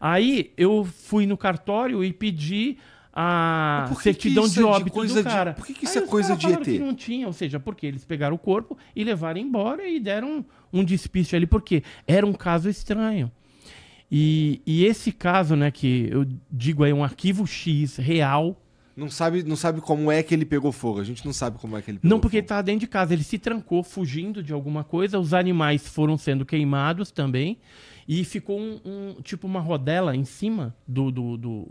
Aí eu fui no cartório e pedi a que certidão que de é óbito de do cara. De... Por que, que isso Aí é coisa de ET? Que não tinha, ou seja, porque eles pegaram o corpo e levaram embora e deram um, um despiste ali, porque era um caso estranho. E, e, esse caso, né, que eu digo aí, um arquivo X real, não sabe, não sabe como é que ele pegou fogo. A gente não sabe como é que ele pegou Não, porque fogo. ele tava dentro de casa. Ele se trancou fugindo de alguma coisa. Os animais foram sendo queimados também. E ficou um, um tipo uma rodela em cima do, do, do,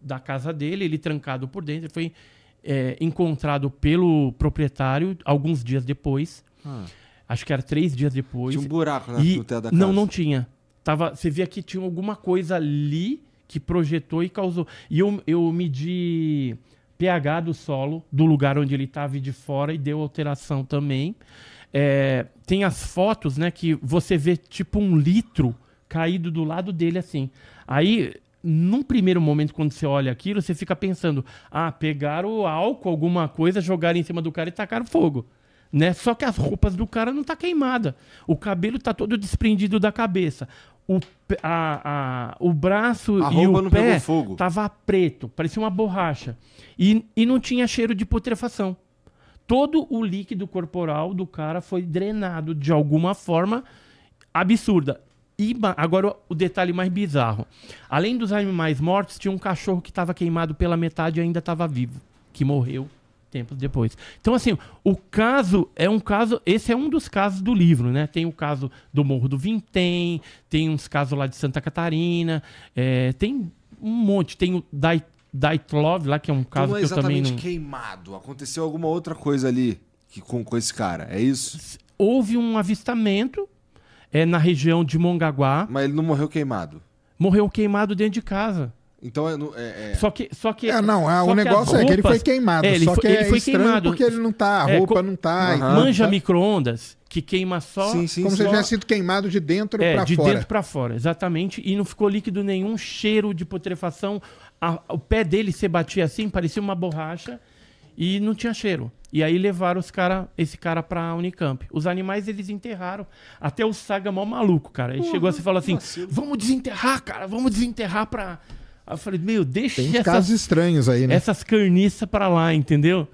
da casa dele. Ele trancado por dentro. Ele foi é, encontrado pelo proprietário alguns dias depois. Ah. Acho que era três dias depois. Tinha um buraco né, e... no teto da casa. Não, não tinha. Tava, você via que tinha alguma coisa ali que projetou e causou. E eu, eu medi pH do solo, do lugar onde ele estava e de fora, e deu alteração também. É, tem as fotos, né, que você vê tipo um litro caído do lado dele assim. Aí, num primeiro momento, quando você olha aquilo, você fica pensando: ah, pegaram álcool, alguma coisa, jogaram em cima do cara e tacaram fogo. Né? Só que as roupas do cara não tá queimada. O cabelo tá todo desprendido da cabeça o, a, a, o braço a e o pé tava preto, parecia uma borracha. E, e não tinha cheiro de putrefação. Todo o líquido corporal do cara foi drenado de alguma forma absurda. E agora o detalhe mais bizarro. Além dos animais mortos, tinha um cachorro que estava queimado pela metade e ainda estava vivo, que morreu tempos depois. Então, assim, o caso é um caso. Esse é um dos casos do livro, né? Tem o caso do Morro do Vintém, tem uns casos lá de Santa Catarina, é, tem um monte. Tem o Dait, Love lá, que é um caso que eu também. Não... queimado. Aconteceu alguma outra coisa ali que, com, com esse cara, é isso? Houve um avistamento é, na região de Mongaguá. Mas ele não morreu queimado. Morreu queimado dentro de casa. Então é, é, é, Só que. Só que é, não, é, o negócio roupas, é que ele foi queimado. É, ele só foi, que ele é foi queimado. porque ele não tá, a é, roupa não tá. Uhum, manja tá. micro-ondas que queima só. Sim, sim, como só... se tivesse sido queimado de dentro é, de fora. De dentro para fora, exatamente. E não ficou líquido nenhum, cheiro de putrefação. A, o pé dele se batia assim, parecia uma borracha e não tinha cheiro. E aí levaram os cara, esse cara pra Unicamp. Os animais eles enterraram. Até o Saga, mó maluco, cara. Ele uhum, chegou assim e falou assim: vacilo. vamos desenterrar, cara, vamos desenterrar pra Aí eu falei, meu, deixa Tem essas, casos estranhos aí, né? Essas carniças para lá, entendeu?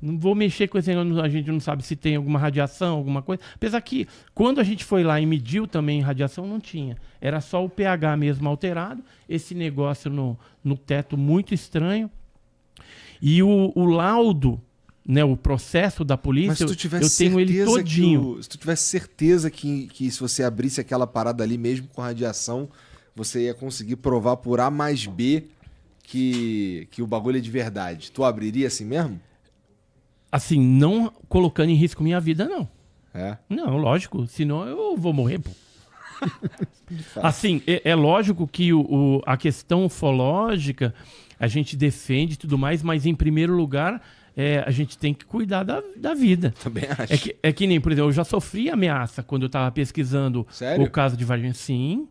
Não vou mexer com esse negócio, a gente não sabe se tem alguma radiação, alguma coisa. Apesar que, quando a gente foi lá e mediu também radiação, não tinha. Era só o pH mesmo alterado, esse negócio no, no teto muito estranho. E o, o laudo, né, o processo da polícia, eu tenho ele todinho. O, se tu tivesse certeza que, que se você abrisse aquela parada ali mesmo com radiação, você ia conseguir provar por A mais B que, que o bagulho é de verdade. Tu abriria assim mesmo? Assim, não colocando em risco minha vida, não. É? Não, lógico. Senão eu vou morrer, pô. assim, é, é, lógico que o, o, a questão ufológica a gente defende tudo mais, mas em primeiro lugar é, a gente tem que cuidar da, da vida. Também é acho. É que, é que nem, por exemplo, eu já sofri ameaça quando eu estava pesquisando Sério? o caso de Varginha. Sim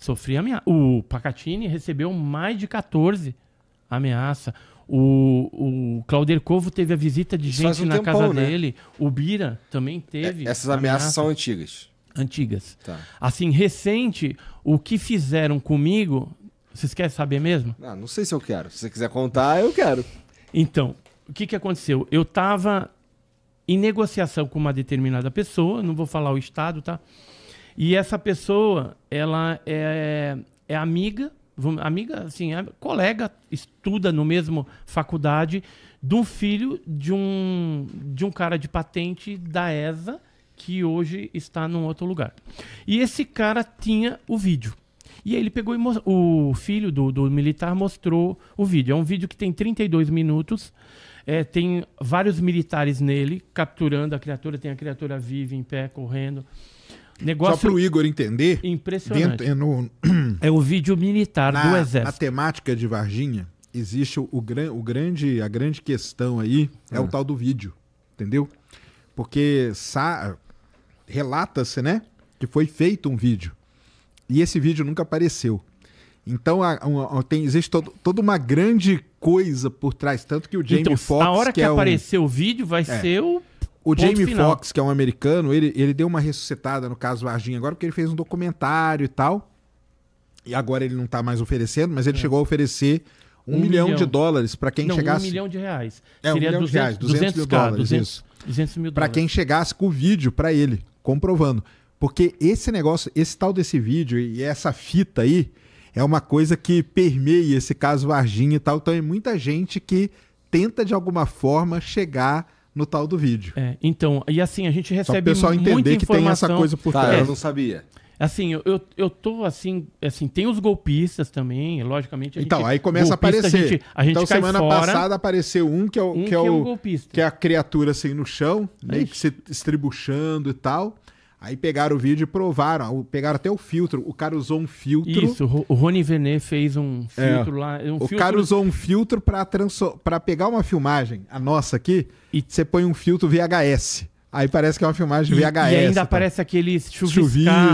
sofri ameaça. O Pacatini recebeu mais de 14 ameaças. O, o Clauder Covo teve a visita de Isso gente um na tempão, casa né? dele. O Bira também é, teve. É, essas ameaças ameaça. são antigas. Antigas. Tá. Assim, recente, o que fizeram comigo. Vocês querem saber mesmo? Ah, não sei se eu quero. Se você quiser contar, eu quero. Então, o que, que aconteceu? Eu estava em negociação com uma determinada pessoa, não vou falar o estado, tá? E essa pessoa, ela é, é amiga, amiga, assim, é colega, estuda no mesmo faculdade, de um filho de um, de um cara de patente da ESA, que hoje está num outro lugar. E esse cara tinha o vídeo. E aí ele pegou o filho do, do militar mostrou o vídeo. É um vídeo que tem 32 minutos. É, tem vários militares nele capturando a criatura. Tem a criatura viva em pé correndo. Negócio Só para o Igor entender. Impressionante. Dentro, é, no... é o vídeo militar na, do Exército. Na temática de Varginha, existe o, o, o grande, a grande questão aí é o ah. tal do vídeo, entendeu? Porque relata-se, né, que foi feito um vídeo e esse vídeo nunca apareceu. Então a, a, a, tem, existe todo, toda uma grande coisa por trás, tanto que o Jamie então, Foxx... A hora que, que é aparecer um... o vídeo vai é. ser o o Jamie Foxx, que é um americano, ele, ele deu uma ressuscitada no caso Varginha agora, porque ele fez um documentário e tal. E agora ele não tá mais oferecendo, mas ele é. chegou a oferecer um, um milhão, milhão, de dólares para quem não, chegasse. Um milhão de reais. É, Seria um milhão 200, de reais, 200, mil dólares. 200, isso. 200 mil dólares. Pra quem chegasse com o vídeo para ele, comprovando. Porque esse negócio, esse tal desse vídeo e essa fita aí, é uma coisa que permeia esse caso Varginha e tal. Então é muita gente que tenta de alguma forma chegar no tal do vídeo. É, então, e assim, a gente recebe Só o pessoal entender que tem essa coisa por trás. Tá, eu não sabia. Assim, eu, eu tô assim, assim, tem os golpistas também, logicamente. então, aí começa a aparecer. A gente, a gente então, semana fora, passada apareceu um que é o, um que, é que é o, golpista. que é a criatura assim no chão, meio né, é que se estribuchando e tal. Aí pegaram o vídeo e provaram, pegaram até o filtro. O cara usou um filtro. Isso, o Rony Venet fez um é. filtro é, lá. Um o filtro... cara usou um filtro para transor... pegar uma filmagem, a nossa aqui, e você põe um filtro VHS. Aí parece que é uma filmagem VHS. E, e ainda tá? aparece aquele chuviscado,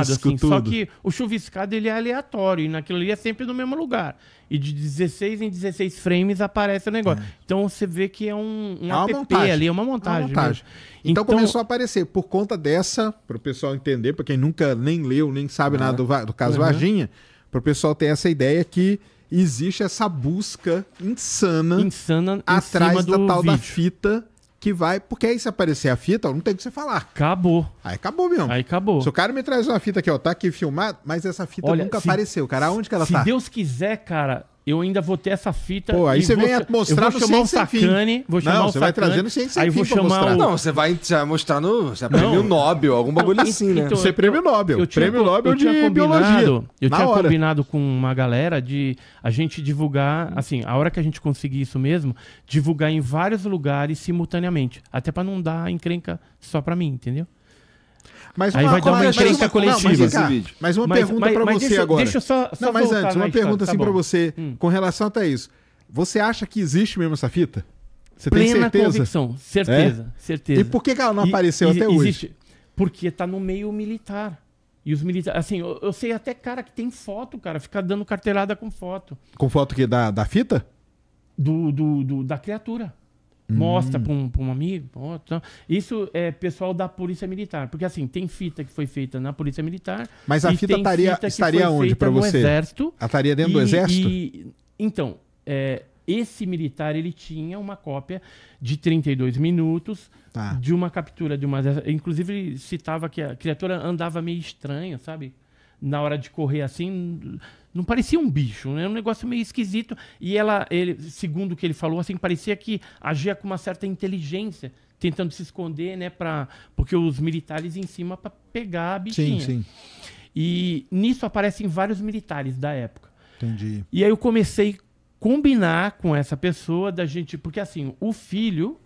Chuvisco, assim. Tudo. Só que o chuviscado ele é aleatório e naquilo ali é sempre no mesmo lugar. E de 16 em 16 frames aparece o negócio. É. Então você vê que é um, um é app montagem. ali, é uma montagem. É uma montagem. Então, então, começou a aparecer. Por conta dessa, para o pessoal entender, para quem nunca nem leu, nem sabe é. nada do, do caso uhum. Varginha, para o pessoal ter essa ideia que existe essa busca insana, insana atrás da tal vídeo. da fita que vai. Porque aí se aparecer a fita, não tem o que você falar. Acabou. Aí acabou mesmo. Aí acabou. Se o cara me traz uma fita aqui, ó, tá aqui filmado, mas essa fita Olha, nunca se, apareceu, cara. Onde que ela se tá? Se Deus quiser, cara, eu ainda vou ter essa fita. Pô, aí você vou, vem mostrar vou chamar o Sacane. Vou chamar não, o você vai trazendo sem, sem aí vou chamar o... Não, você vai, mostrar no você é prêmio Nobel, algum bagulho assim, né? Então, você é prêmio Nobel. Eu prêmio Nobel eu tinha de combinado, biologia. Eu tinha hora. combinado com uma galera de a gente divulgar, uhum. assim, a hora que a gente conseguir isso mesmo, divulgar em vários lugares simultaneamente. Até para não dar encrenca só para mim, entendeu? Mas uma, Aí vai dar uma encrenca coletiva. Não, mas, mas, uma mas, pergunta para você deixa, agora. Deixa eu só, só não, mas antes, uma pergunta tá assim para você hum. com relação até isso. Você acha que existe mesmo essa fita? Você Plena tem certeza? convicção, certeza, é? certeza. E por que, ela não apareceu e, até existe? hoje? Porque tá no meio militar. E os militares, assim, eu, eu, sei até cara que tem foto, cara, fica dando carteirada com foto. Com foto que da, da fita? Do, do, do da criatura mostra hum. para um, pra um amigo. Isso é pessoal da Polícia Militar, porque assim, tem fita que foi feita na Polícia Militar. Mas a fita taria, fita estaria onde para você? Exército. Ela estaria dentro e, do Exército? E, então, é, esse militar ele tinha uma cópia de 32 minutos tá. de uma captura de uma. Inclusive, ele citava que a criatura andava meio estranha, sabe? na hora de correr assim, não parecia um bicho, né? É um negócio meio esquisito. E ela, ele, segundo o que ele falou, assim, parecia que agia com uma certa inteligência, tentando se esconder, né? Pra, porque os militares em cima para pegar a bichinha. Sim, sim. E nisso aparecem vários militares da época. Entendi. E aí eu comecei a combinar com essa pessoa da gente, porque assim, o filho,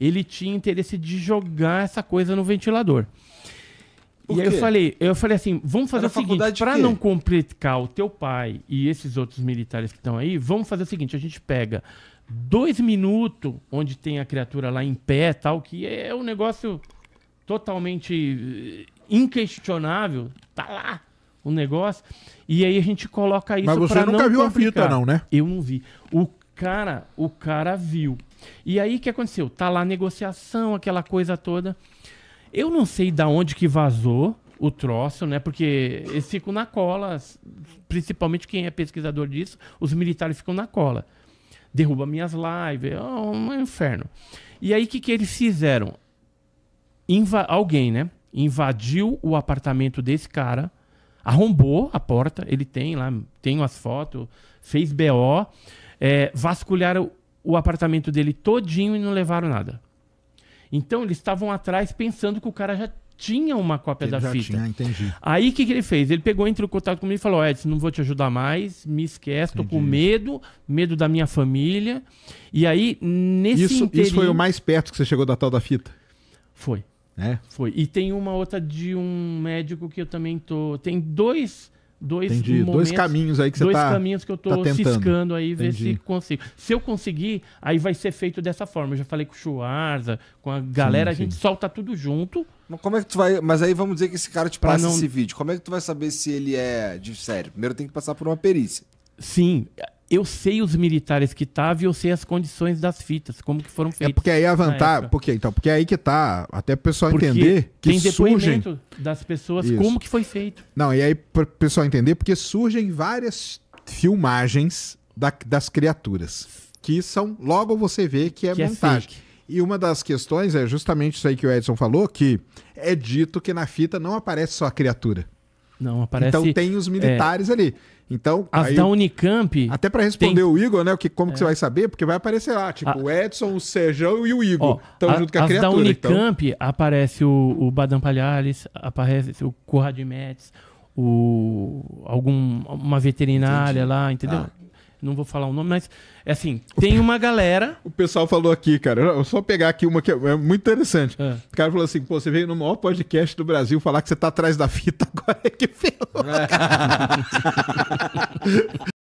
ele tinha interesse de jogar essa coisa no ventilador. Por e quê? aí eu falei, eu falei assim, vamos fazer Era o seguinte, para não complicar o teu pai e esses outros militares que estão aí, vamos fazer o seguinte, a gente pega dois minutos onde tem a criatura lá em pé, tal, que é um negócio totalmente eh, inquestionável, tá lá o negócio, e aí a gente coloca isso para não Mas você nunca viu complicar. a fita não, né? Eu não vi. O cara, o cara viu. E aí o que aconteceu? Tá lá a negociação, aquela coisa toda. Eu não sei da onde que vazou o troço, né? Porque eles ficam na cola, principalmente quem é pesquisador disso, os militares ficam na cola. Derruba minhas lives, é um inferno. E aí o que, que eles fizeram? Inva alguém, né? Invadiu o apartamento desse cara, arrombou a porta, ele tem lá, tem as fotos, fez BO, é, vasculharam o apartamento dele todinho e não levaram nada. Então eles estavam atrás pensando que o cara já tinha uma cópia ele da já fita. Tinha, entendi. Aí o que, que ele fez? Ele pegou, entrou em contato comigo e falou: Edson, não vou te ajudar mais, me esquece, entendi. tô com medo, medo da minha família. E aí, nesse isso, interim... isso foi o mais perto que você chegou da tal da fita? Foi. É? Foi. E tem uma outra de um médico que eu também tô. Tem dois dois Entendi. momentos, dois caminhos aí que você dois tá, caminhos que eu estou tá ciscando aí ver Entendi. se consigo. Se eu conseguir, aí vai ser feito dessa forma. Eu já falei com o Chuarza com a galera, sim, sim. a gente solta tudo junto. Mas como é que tu vai, mas aí vamos dizer que esse cara te passa não... esse vídeo. Como é que tu vai saber se ele é de sério? Primeiro tem que passar por uma perícia. Sim, eu sei os militares que estavam tá, e eu sei as condições das fitas, como que foram é feitas. É porque aí a vantagem, porque então, porque é aí que tá, até o pessoal porque entender que tem surgem das pessoas Isso. como que foi feito. Não, e aí para o pessoal entender porque surgem várias filmagens da, das criaturas que são logo você vê que é que é montagem. É e uma das questões é justamente isso aí que o Edson falou, que é dito que na fita não aparece só a criatura. Não, aparece. Então tem os é, militares é, ali. Então, as aí, da Unicamp. Até para responder tem, o Igor, né? Que, como é, que você vai saber? Porque vai aparecer lá, tipo, a, o Edson, o Sejão e o Igor. Estão junto com a as criatura. Da então. Unicamp então. aparece o, o Badam Palhares, aparece o de Metz, o, algum, uma veterinária Entendi. lá, entendeu? Ah não vou falar o nome, mas é assim, tem uma galera. O pessoal falou aqui, cara, eu só pegar aqui uma que é, é muito interessante. É. O cara falou assim: pô, você veio no maior podcast do Brasil falar que você tá atrás da fita, agora é que ferrou. É.